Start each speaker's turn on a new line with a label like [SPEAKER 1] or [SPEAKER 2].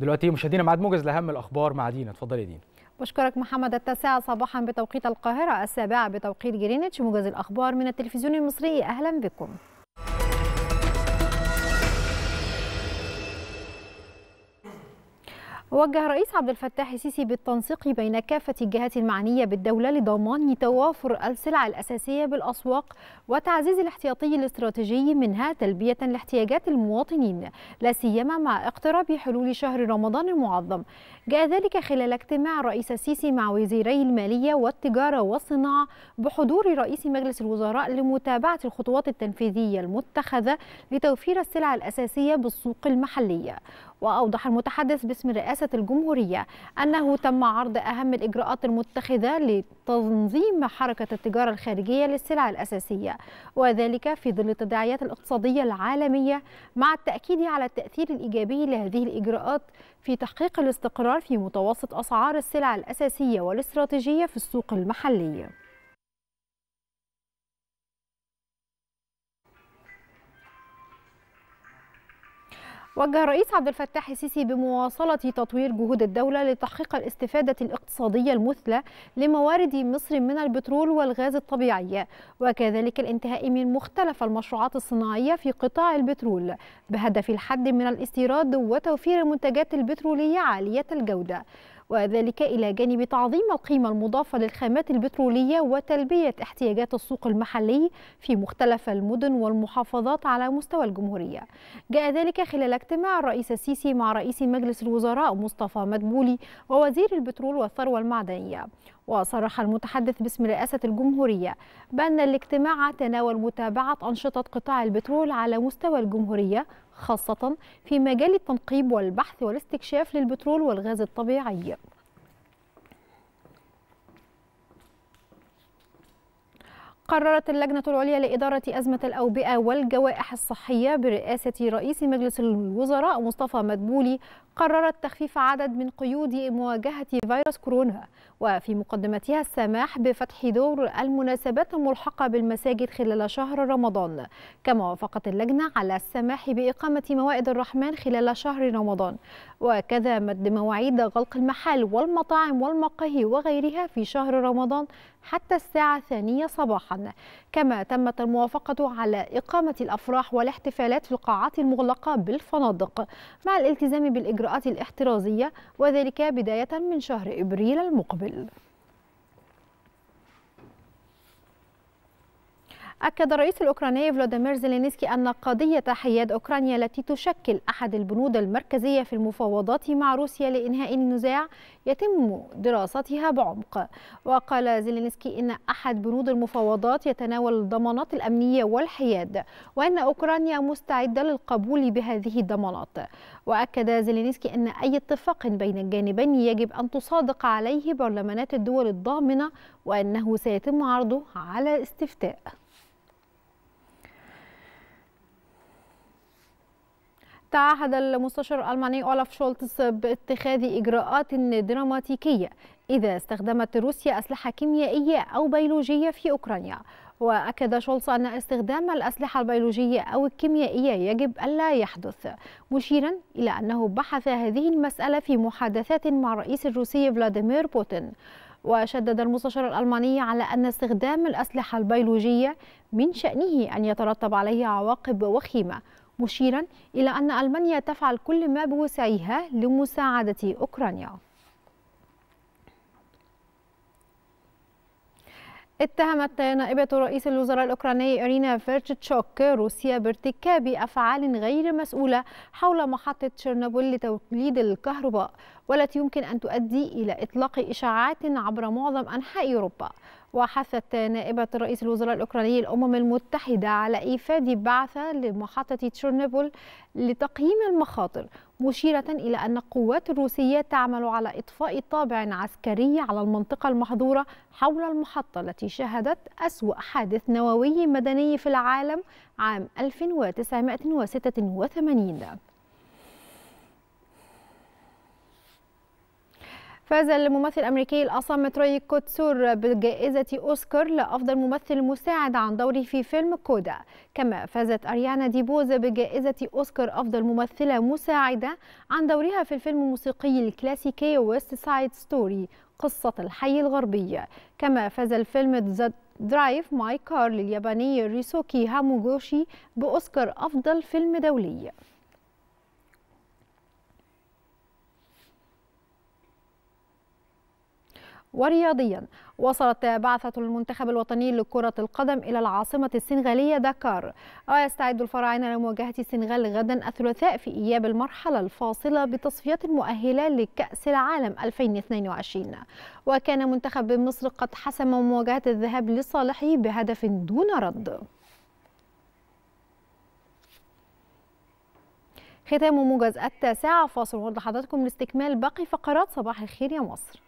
[SPEAKER 1] دلوقتي مشاهدينا معاد موجز لاهم الاخبار مع دينا اتفضلي يا دينا بشكرك محمد التاسعة صباحا بتوقيت القاهرة السابعة بتوقيت جرينتش موجز الأخبار من التلفزيون المصري أهلا بكم وجه الرئيس عبد الفتاح السيسي بالتنسيق بين كافة الجهات المعنية بالدولة لضمان توافر السلع الأساسية بالأسواق وتعزيز الاحتياطي الاستراتيجي منها تلبية لاحتياجات المواطنين لا سيما مع اقتراب حلول شهر رمضان المعظم جاء ذلك خلال اجتماع الرئيس السيسي مع وزيري المالية والتجارة والصناعة بحضور رئيس مجلس الوزراء لمتابعة الخطوات التنفيذية المتخذة لتوفير السلع الأساسية بالسوق المحلية وأوضح المتحدث باسم رئاسة الجمهورية أنه تم عرض أهم الإجراءات المتخذة لتنظيم حركة التجارة الخارجية للسلع الأساسية وذلك في ظل التداعيات الاقتصادية العالمية مع التأكيد على التأثير الإيجابي لهذه الإجراءات في تحقيق الاستقرار في متوسط أسعار السلع الأساسية والاستراتيجية في السوق المحلي وجه الرئيس عبد الفتاح السيسي بمواصلة تطوير جهود الدولة لتحقيق الاستفادة الاقتصادية المثلى لموارد مصر من البترول والغاز الطبيعي وكذلك الانتهاء من مختلف المشروعات الصناعية في قطاع البترول بهدف الحد من الاستيراد وتوفير المنتجات البترولية عالية الجودة وذلك إلى جانب تعظيم القيمة المضافة للخامات البترولية وتلبية احتياجات السوق المحلي في مختلف المدن والمحافظات على مستوى الجمهورية جاء ذلك خلال اجتماع الرئيس السيسي مع رئيس مجلس الوزراء مصطفى مدبولي ووزير البترول والثروة المعدنية وصرح المتحدث باسم رئاسة الجمهورية بأن الاجتماع تناول متابعة أنشطة قطاع البترول على مستوى الجمهورية خاصة في مجال التنقيب والبحث والاستكشاف للبترول والغاز الطبيعي قررت اللجنة العليا لإدارة أزمة الأوبئة والجوائح الصحية برئاسة رئيس مجلس الوزراء مصطفى مدبولي قررت تخفيف عدد من قيود مواجهة فيروس كورونا وفي مقدمتها السماح بفتح دور المناسبات الملحقة بالمساجد خلال شهر رمضان كما وافقت اللجنة على السماح بإقامة موائد الرحمن خلال شهر رمضان وكذا مد مواعيد غلق المحال والمطاعم والمقاهي وغيرها في شهر رمضان حتى الساعة الثانية صباحا كما تمت الموافقة على إقامة الأفراح والاحتفالات في القاعات المغلقة بالفنادق مع الالتزام بالإجراءات الاحترازية وذلك بداية من شهر إبريل المقبل أكد الرئيس الأوكراني فلاديمير زيلينسكي أن قضية حياد أوكرانيا التي تشكل أحد البنود المركزية في المفاوضات مع روسيا لإنهاء النزاع يتم دراستها بعمق وقال زيلينسكي إن أحد بنود المفاوضات يتناول الضمانات الأمنية والحياد وأن أوكرانيا مستعدة للقبول بهذه الضمانات وأكد زيلينسكي أن أي اتفاق بين الجانبين يجب أن تصادق عليه برلمانات الدول الضامنة وأنه سيتم عرضه على استفتاء تعهد المستشار الألماني أولاف شولتز باتخاذ إجراءات دراماتيكية إذا استخدمت روسيا أسلحة كيميائية أو بيولوجية في أوكرانيا وأكد شولتز أن استخدام الأسلحة البيولوجية أو الكيميائية يجب ألا يحدث مشيرا إلى أنه بحث هذه المسألة في محادثات مع الرئيس الروسي فلاديمير بوتين وشدد المستشار الألماني على أن استخدام الأسلحة البيولوجية من شأنه أن يترتب عليه عواقب وخيمة مشيرا إلى أن ألمانيا تفعل كل ما بوسعها لمساعدة أوكرانيا اتهمت نائبة رئيس الوزراء الأوكراني إرينا فيرتشوك روسيا بارتكاب أفعال غير مسؤولة حول محطة تشيرنوبل لتوليد الكهرباء والتي يمكن أن تؤدي إلى إطلاق إشاعات عبر معظم أنحاء أوروبا وحثت نائبة رئيس الوزراء الأوكراني الأمم المتحدة على إيفاد بعثة لمحطة تشيرنوبل لتقييم المخاطر مشيرة إلى أن القوات الروسية تعمل على إطفاء طابع عسكري على المنطقة المحظورة حول المحطة التي شهدت أسوأ حادث نووي مدني في العالم عام 1986 فاز الممثل الامريكي الاصم تروي كوتسور بجائزه اوسكار لافضل ممثل مساعد عن دوره في فيلم كودا كما فازت اريانا ديبوز بجائزه اوسكار افضل ممثله مساعده عن دورها في الفيلم الموسيقي الكلاسيكي ويست سايد ستوري قصه الحي الغربي كما فاز الفيلم ذا درايف ماي كار للياباني ريسوكي هاموغوشي باوسكار افضل فيلم دولي ورياضيا وصلت بعثة المنتخب الوطني لكرة القدم إلى العاصمة السنغالية داكار ويستعد الفراعنة لمواجهة السنغال غدا الثلاثاء في إياب المرحلة الفاصلة بتصفيات مؤهلة لكأس العالم 2022 وكان منتخب مصر قد حسم مواجهة الذهاب لصالحه بهدف دون رد ختام موجز التاسعة فاصل ورد حضراتكم لاستكمال باقي فقرات صباح الخير يا مصر